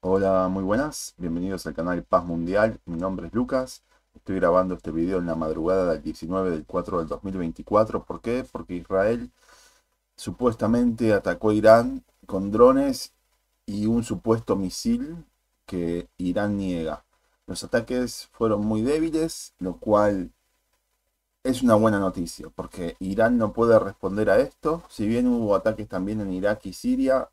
Hola, muy buenas. Bienvenidos al canal Paz Mundial. Mi nombre es Lucas. Estoy grabando este video en la madrugada del 19 del 4 del 2024. ¿Por qué? Porque Israel supuestamente atacó a Irán con drones y un supuesto misil que Irán niega. Los ataques fueron muy débiles, lo cual es una buena noticia, porque Irán no puede responder a esto. Si bien hubo ataques también en Irak y Siria,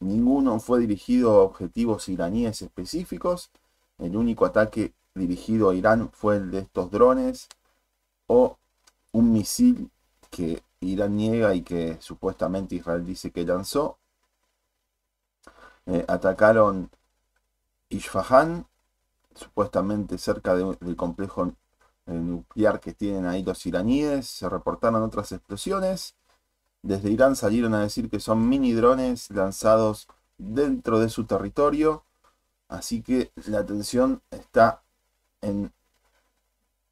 Ninguno fue dirigido a objetivos iraníes específicos. El único ataque dirigido a Irán fue el de estos drones o un misil que Irán niega y que supuestamente Israel dice que lanzó. Eh, atacaron Isfahan, supuestamente cerca del complejo nuclear que tienen ahí los iraníes. Se reportaron otras explosiones. Desde Irán salieron a decir que son mini drones lanzados dentro de su territorio. Así que la tensión está en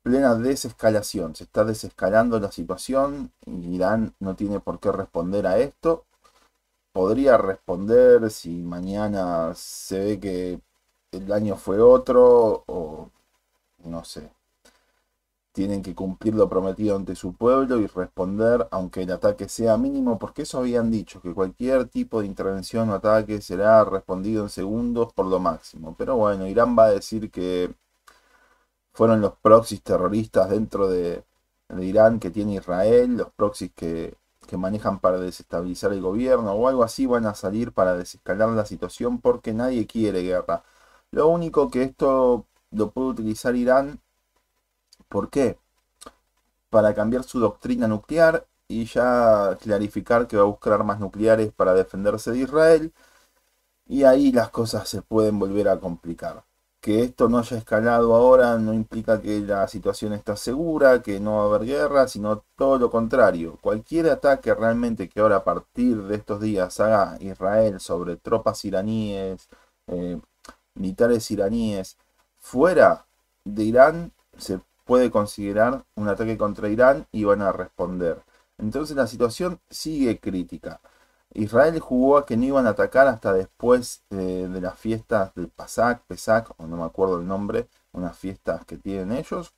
plena desescalación. Se está desescalando la situación. Irán no tiene por qué responder a esto. Podría responder si mañana se ve que el daño fue otro o no sé tienen que cumplir lo prometido ante su pueblo y responder aunque el ataque sea mínimo, porque eso habían dicho, que cualquier tipo de intervención o ataque será respondido en segundos por lo máximo. Pero bueno, Irán va a decir que fueron los proxies terroristas dentro de, Irán que tiene Israel, los proxies que, que manejan para desestabilizar el gobierno o algo así van a salir para desescalar la situación porque nadie quiere guerra. Lo único que esto lo puede utilizar Irán ¿Por qué? Para cambiar su doctrina nuclear y ya clarificar que va a buscar armas nucleares para defenderse de Israel. Y ahí las cosas se pueden volver a complicar. Que esto no haya escalado ahora no implica que la situación está segura, que no va a haber guerra, sino todo lo contrario. Cualquier ataque realmente que ahora a partir de estos días haga Israel sobre tropas iraníes, eh, militares iraníes, fuera de Irán, se puede considerar un ataque contra Irán y van a responder. Entonces la situación sigue crítica. Israel jugó a que no iban a atacar hasta después eh, de las fiestas del pasac Pesach, o no me acuerdo el nombre, unas fiestas que tienen ellos,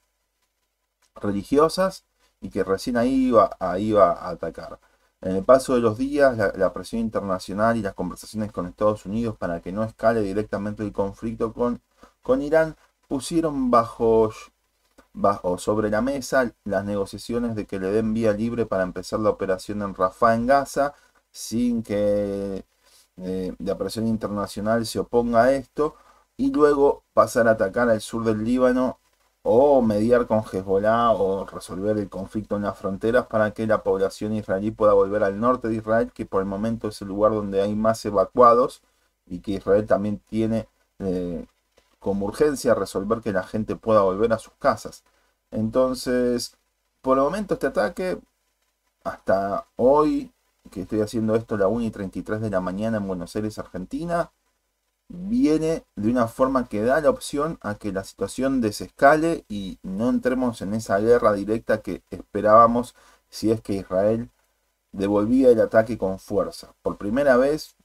religiosas, y que recién ahí iba, a iba a atacar. En el paso de los días, la, presión internacional y las conversaciones con Estados Unidos para que no escale directamente el conflicto con, con Irán pusieron bajo bajo sobre la mesa las negociaciones de que le den vía libre para empezar la operación en Rafah en Gaza sin que eh, la presión internacional se oponga a esto y luego pasar a atacar al sur del Líbano o mediar con Hezbollah o resolver el conflicto en las fronteras para que la población israelí pueda volver al norte de Israel, que por el momento es el lugar donde hay más evacuados y que Israel también tiene eh, como urgencia resolver que la gente pueda volver a sus casas. Entonces, por el momento este ataque, hasta hoy que estoy haciendo esto a la 1 y 33 de la mañana en Buenos Aires, Argentina, viene de una forma que da la opción a que la situación desescale y no entremos en esa guerra directa que esperábamos si es que Israel devolvía el ataque con fuerza. Por primera vez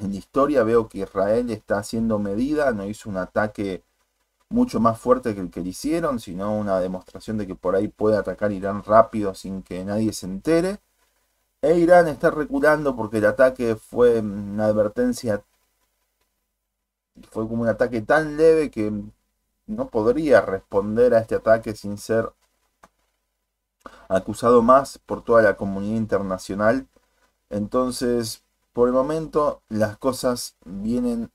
en la historia veo que Israel está haciendo medida, no hizo un ataque mucho más fuerte que el que le hicieron, sino una demostración de que por ahí puede atacar Irán rápido sin que nadie se entere. E Irán está reculando porque el ataque fue una advertencia, fue como un ataque tan leve que no podría responder a este ataque sin ser acusado más por toda la comunidad internacional. Entonces, por el momento las cosas vienen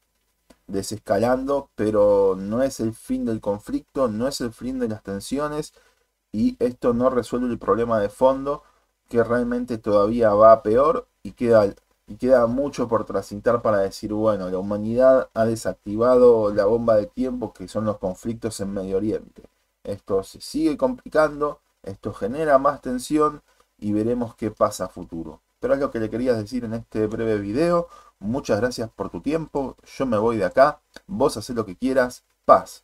desescalando, pero no es el fin del conflicto, no es el fin de las tensiones y esto no resuelve el problema de fondo que realmente todavía va peor y queda, y queda mucho por transitar para decir, bueno, la humanidad ha desactivado la bomba de tiempo que son los conflictos en Medio Oriente. Esto se sigue complicando, esto genera más tensión y veremos qué pasa a futuro pero lo que le quería decir en este breve video. Muchas gracias por tu tiempo. Yo me voy de acá. Vos haces lo que quieras. Paz.